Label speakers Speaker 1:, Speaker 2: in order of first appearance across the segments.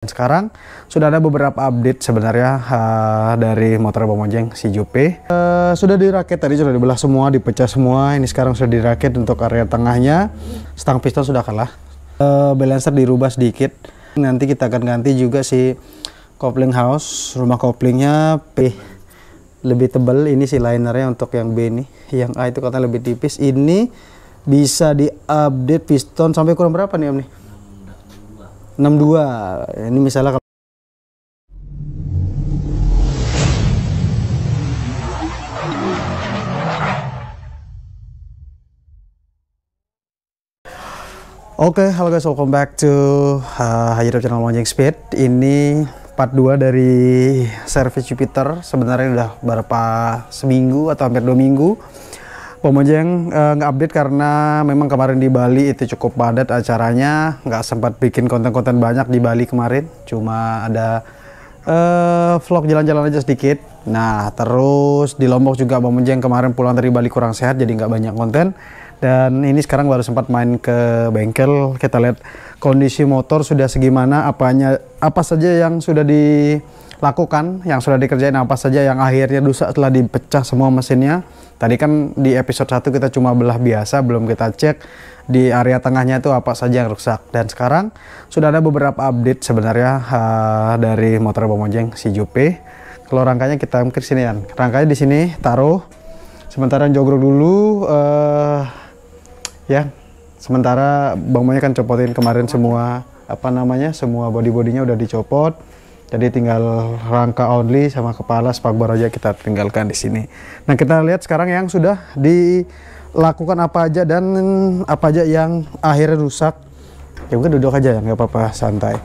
Speaker 1: Sekarang sudah ada beberapa update sebenarnya uh, dari motor Bomojeng si Jupe. Uh, sudah dirakit tadi sudah dibelah semua, dipecah semua. Ini sekarang sudah dirakit untuk area tengahnya. Stang piston sudah kalah. Uh, balancer dirubah sedikit. Nanti kita akan ganti juga si kopling house, rumah koplingnya P lebih tebal ini si linernya untuk yang B ini. Yang A itu katanya lebih tipis. Ini bisa diupdate piston sampai kurang berapa nih Om nih? 62 ini misalnya Oke, okay, halo guys, welcome back to uh, YouTube channel Monjeng Speed. Ini part 2 dari service Jupiter. Sebenarnya udah berapa seminggu atau hampir dua minggu Pomojeng eh, nggak-update karena memang kemarin di Bali itu cukup padat acaranya, nggak sempat bikin konten-konten banyak di Bali kemarin, cuma ada uh, vlog jalan-jalan aja sedikit. Nah, terus di Lombok juga Pomojeng kemarin pulang dari Bali kurang sehat, jadi nggak banyak konten. Dan ini sekarang baru sempat main ke bengkel, kita lihat kondisi motor sudah segimana, apanya, apa saja yang sudah di lakukan yang sudah dikerjain apa saja yang akhirnya rusak telah dipecah semua mesinnya tadi kan di episode 1 kita cuma belah biasa belum kita cek di area tengahnya itu apa saja yang rusak dan sekarang sudah ada beberapa update sebenarnya uh, dari motor Bomojeng si Jupe kalau rangkanya kita ke sini kan rangkanya di sini taruh sementara jogrok dulu uh, ya sementara Bang kan copotin kemarin semua apa namanya semua body-bodinya udah dicopot jadi tinggal rangka only sama kepala spakbor aja kita tinggalkan di sini. Nah kita lihat sekarang yang sudah dilakukan apa aja dan apa aja yang akhirnya rusak. Ya mungkin duduk aja ya nggak apa-apa santai.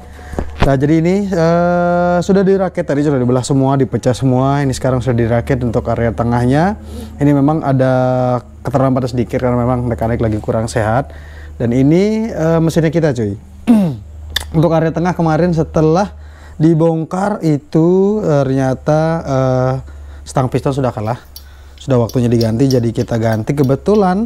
Speaker 1: Nah jadi ini uh, sudah dirakit tadi sudah dibelah semua, dipecah semua. Ini sekarang sudah dirakit untuk area tengahnya. Ini memang ada keterlambatan sedikit karena memang mekanik lagi kurang sehat. Dan ini uh, mesinnya kita cuy. untuk area tengah kemarin setelah dibongkar itu eh, ternyata uh, stang piston sudah kalah sudah waktunya diganti jadi kita ganti kebetulan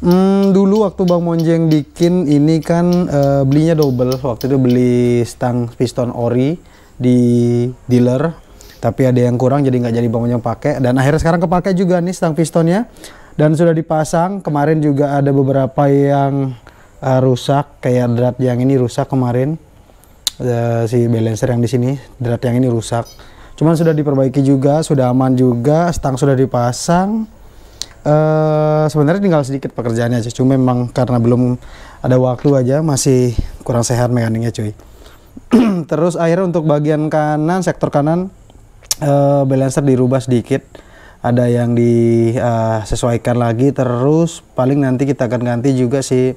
Speaker 1: hmm, dulu waktu Bang Monjeng bikin ini kan uh, belinya double waktu itu beli stang piston ori di dealer tapi ada yang kurang jadi nggak jadi Bang Monjeng pakai dan akhirnya sekarang kepake juga nih stang pistonnya dan sudah dipasang kemarin juga ada beberapa yang uh, rusak kayak drat yang ini rusak kemarin uh, si balancer yang di sini drat yang ini rusak cuman sudah diperbaiki juga sudah aman juga stang sudah dipasang uh, sebenarnya tinggal sedikit pekerjaannya aja cuma memang karena belum ada waktu aja masih kurang sehat mekaniknya cuy terus akhirnya untuk bagian kanan sektor kanan uh, balancer dirubah sedikit ada yang disesuaikan uh, lagi terus paling nanti kita akan ganti juga si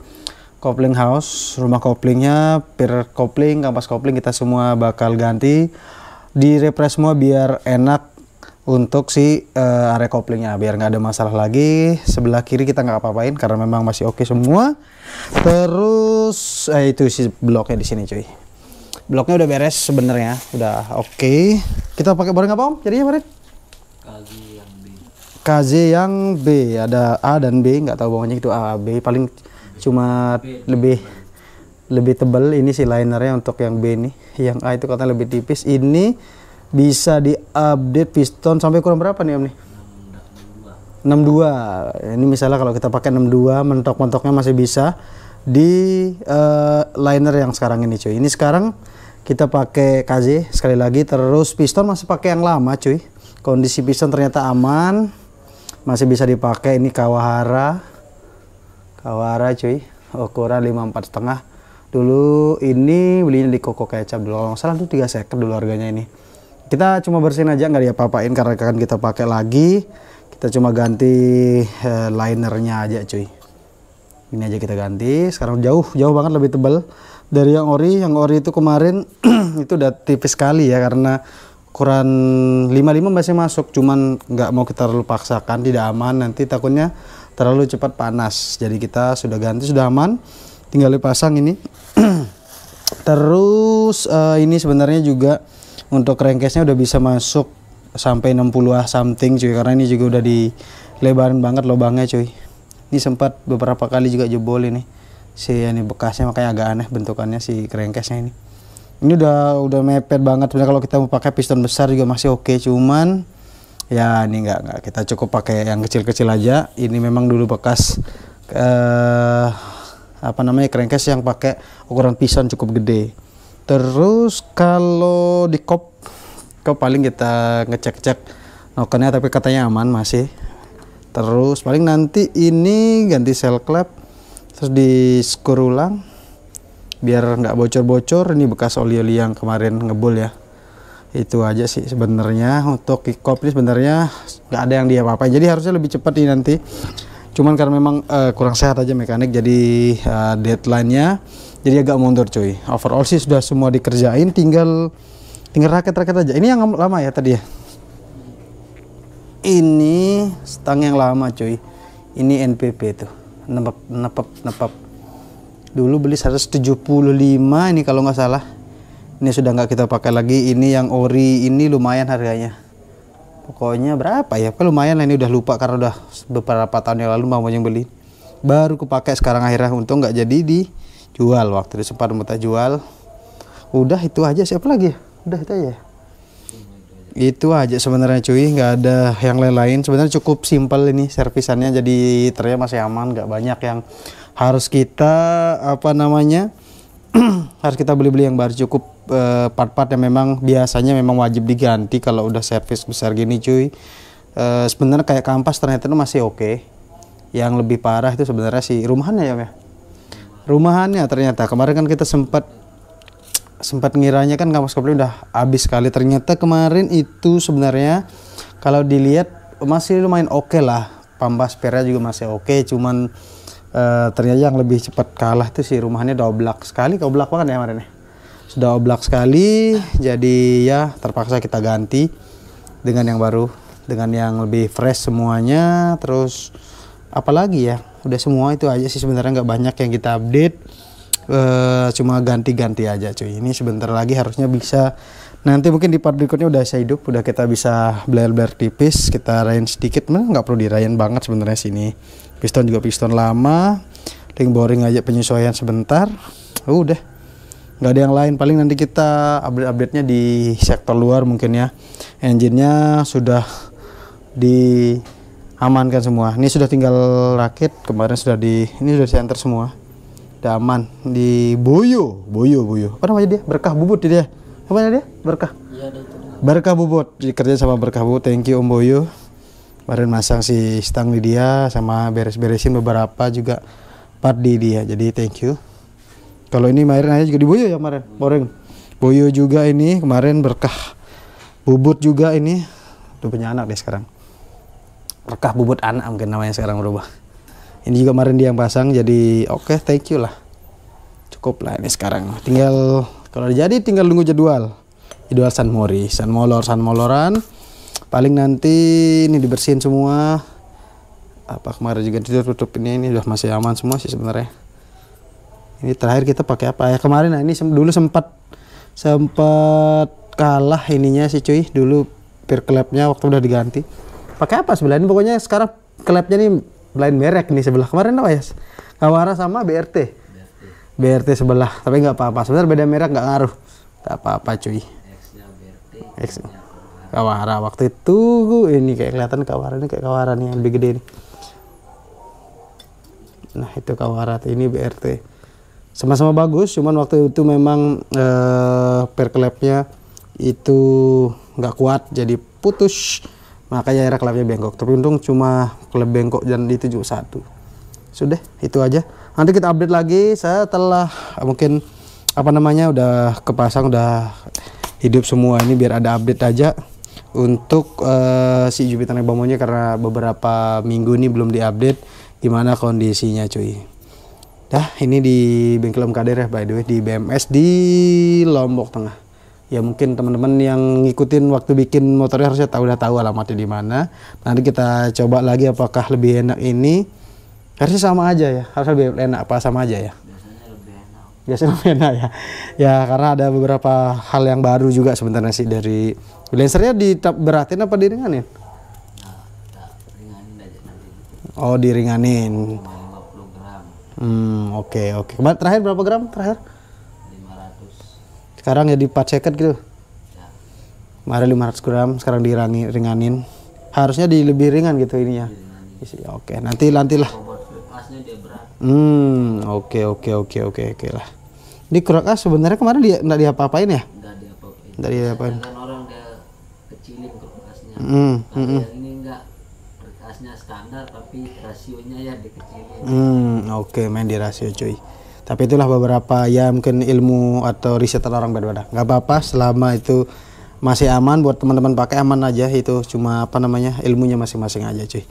Speaker 1: kopling house rumah koplingnya pir kopling kampas kopling kita semua bakal ganti di repres semua biar enak untuk si uh, area koplingnya biar nggak ada masalah lagi sebelah kiri kita nggak apa-apain karena memang masih oke okay semua terus eh, itu si bloknya di sini cuy bloknya udah beres sebenarnya udah oke okay. kita pakai barang apa om jadinya boring KZ yang B KZ yang B ada A dan B nggak tahu bawahnya itu A B paling cuma B. lebih lebih tebal ini sih linernya untuk yang B ini yang A itu katanya lebih tipis ini bisa di update piston sampai kurang berapa nih Om nih 62 ini misalnya kalau kita pakai 62 mentok-mentoknya masih bisa di uh, liner yang sekarang ini cuy ini sekarang kita pakai KZ sekali lagi terus piston masih pakai yang lama cuy kondisi piston ternyata aman masih bisa dipakai ini Kawahara Kawara cuy, ukuran 54 setengah. Dulu ini belinya di Koko Kecap dulu, kalau salah tuh 3 second dulu harganya ini. Kita cuma bersihin aja nggak diapa-apain karena akan kita pakai lagi. Kita cuma ganti uh, linernya aja cuy. Ini aja kita ganti. Sekarang jauh, jauh banget lebih tebal dari yang ori. Yang ori itu kemarin itu udah tipis sekali ya karena ukuran 55 masih masuk cuman nggak mau kita terlalu paksakan tidak aman nanti takutnya terlalu cepat panas. Jadi kita sudah ganti, sudah aman. Tinggal dipasang ini. Terus uh, ini sebenarnya juga untuk crankcase-nya udah bisa masuk sampai 60 ah something cuy karena ini juga udah di lebaran banget lubangnya cuy. Ini sempat beberapa kali juga jebol ini. Si ini bekasnya makanya agak aneh bentukannya si crankcase-nya ini. Ini udah udah mepet banget. Sebenarnya kalau kita mau pakai piston besar juga masih oke okay, cuman ya ini enggak enggak kita cukup pakai yang kecil-kecil aja ini memang dulu bekas eh, apa namanya crankcase yang pakai ukuran pisan cukup gede terus kalau di kop ke paling kita ngecek-cek nokennya tapi katanya aman masih terus paling nanti ini ganti sel klep terus di ulang biar nggak bocor-bocor ini bekas oli-oli yang kemarin ngebul ya itu aja sih sebenarnya untuk kickoff ini sebenarnya nggak ada yang dia apa-apa jadi harusnya lebih cepat nih nanti cuman karena memang uh, kurang sehat aja mekanik jadi uh, deadline-nya jadi agak mundur cuy overall sih sudah semua dikerjain tinggal tinggal raket-raket aja ini yang lama ya tadi ya ini stang yang lama cuy ini NPP tuh nepep nepep nepep dulu beli 175 ini kalau nggak salah ini sudah nggak kita pakai lagi ini yang ori ini lumayan harganya pokoknya berapa ya kalau lumayan lah ini udah lupa karena udah beberapa tahun yang lalu mau yang beli baru kupakai sekarang akhirnya untung nggak jadi dijual waktu itu sempat mau jual udah itu aja siapa lagi udah itu aja itu aja sebenarnya cuy nggak ada yang lain-lain sebenarnya cukup simpel ini servisannya jadi ternyata masih aman nggak banyak yang harus kita apa namanya harus kita beli-beli yang baru cukup eh, part-part uh, yang memang biasanya memang wajib diganti kalau udah servis besar gini cuy uh, sebenarnya kayak kampas ternyata itu masih oke okay. yang lebih parah itu sebenarnya sih rumahannya ya ya rumahannya ternyata kemarin kan kita sempat sempat ngiranya kan kampas kopling udah habis sekali ternyata kemarin itu sebenarnya kalau dilihat masih lumayan oke okay lah pampas pernya juga masih oke okay, cuman Eh, ternyata yang lebih cepat kalah tuh si rumahnya doblak sekali kau belak banget ya kemarin ya? sudah oblak sekali jadi ya terpaksa kita ganti dengan yang baru dengan yang lebih fresh semuanya terus apalagi ya udah semua itu aja sih sebenarnya nggak banyak yang kita update e, cuma ganti-ganti aja cuy ini sebentar lagi harusnya bisa nanti mungkin di part berikutnya udah saya hidup udah kita bisa blur-blur tipis kita rain sedikit mana nggak perlu dirayain banget sebenarnya sini piston juga piston lama ring boring aja penyesuaian sebentar uh, udah nggak ada yang lain paling nanti kita update-update nya di sektor luar mungkin ya engine-nya sudah diamankan semua ini sudah tinggal rakit kemarin sudah di ini sudah center semua udah aman di Boyo Boyo Boyo apa namanya dia berkah bubut dia ya? apa namanya dia berkah iya, berkah bubut dikerjain sama berkah bubut thank you Om Boyo kemarin masang si stang di dia sama beres-beresin beberapa juga part di dia jadi thank you kalau ini kemarin aja juga di Boyo ya kemarin boreng Boyo juga ini kemarin berkah bubut juga ini tuh punya anak deh sekarang berkah bubut anak mungkin namanya sekarang berubah ini juga kemarin dia yang pasang jadi oke okay, thank you lah cukup lah ini sekarang tinggal kalau jadi tinggal nunggu jadwal jadwal San Mori San Molor San Moloran paling nanti ini dibersihin semua apa kemarin juga tutup-tutup ini ini udah masih aman semua sih sebenarnya ini terakhir kita pakai apa ya kemarin nah ini sem dulu sempat sempat kalah ininya sih cuy dulu pir klepnya waktu udah diganti pakai apa sebelah ini? pokoknya sekarang klepnya nih lain merek nih sebelah kemarin apa ya Kawara sama BRT BRT, sebelah tapi nggak apa-apa sebenarnya beda merek nggak ngaruh nggak apa-apa cuy X-nya X -nya kawara waktu itu ini kayak kelihatan kawara ini kayak kawara nih yang lebih gede nih nah itu kawara ini BRT sama-sama bagus cuman waktu itu memang eh, perklepnya itu nggak kuat jadi putus makanya akhirnya klepnya bengkok tapi untung cuma klep bengkok dan itu juga satu sudah itu aja nanti kita update lagi setelah mungkin apa namanya udah kepasang udah hidup semua ini biar ada update aja untuk uh, si Jupiter Nebomonya karena beberapa minggu ini belum diupdate gimana kondisinya cuy dah ini di bengkel Kader ya by the way di BMS di Lombok Tengah ya mungkin teman-teman yang ngikutin waktu bikin motornya harusnya tahu udah tahu alamatnya di mana nanti kita coba lagi apakah lebih enak ini harusnya sama aja ya harusnya lebih enak apa sama aja ya biasanya lebih enak biasanya lebih enak ya ya karena ada beberapa hal yang baru juga sebenarnya sih dari Freelancernya diberatin apa diringanin? Nah, ringanin aja Oh, diringanin. Hmm, oke okay, oke. Okay. Terakhir berapa gram terakhir? 500. Sekarang ya di second gitu. Ya. Kemarin 500 gram, sekarang dirangi ringanin. Harusnya di lebih ringan gitu ininya. Isi, oke, okay. nanti nantilah. Hmm, oke okay, oke okay, oke okay, oke okay, oke okay lah. Di Kurak sebenarnya kemarin dia enggak diapa-apain ya? Enggak diapa-apain. Enggak diapa-apain banyak mm, hmm, mm, yang ini enggak berkasnya standar tapi rasionya ya dikecilin mm, oke okay, main di rasio cuy tapi itulah beberapa ya mungkin ilmu atau riset orang berbeda nggak apa-apa selama itu masih aman buat teman-teman pakai aman aja itu cuma apa namanya ilmunya masing-masing aja cuy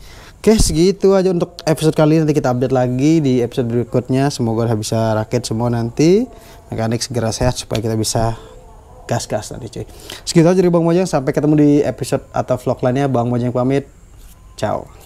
Speaker 1: Oke segitu aja untuk episode kali ini nanti kita update lagi di episode berikutnya semoga udah bisa rakit semua nanti mekanik segera sehat supaya kita bisa gas-gas nanti cuy. Segitu aja dari Bang Mojang. Sampai ketemu di episode atau vlog lainnya. Bang Mojang pamit. Ciao.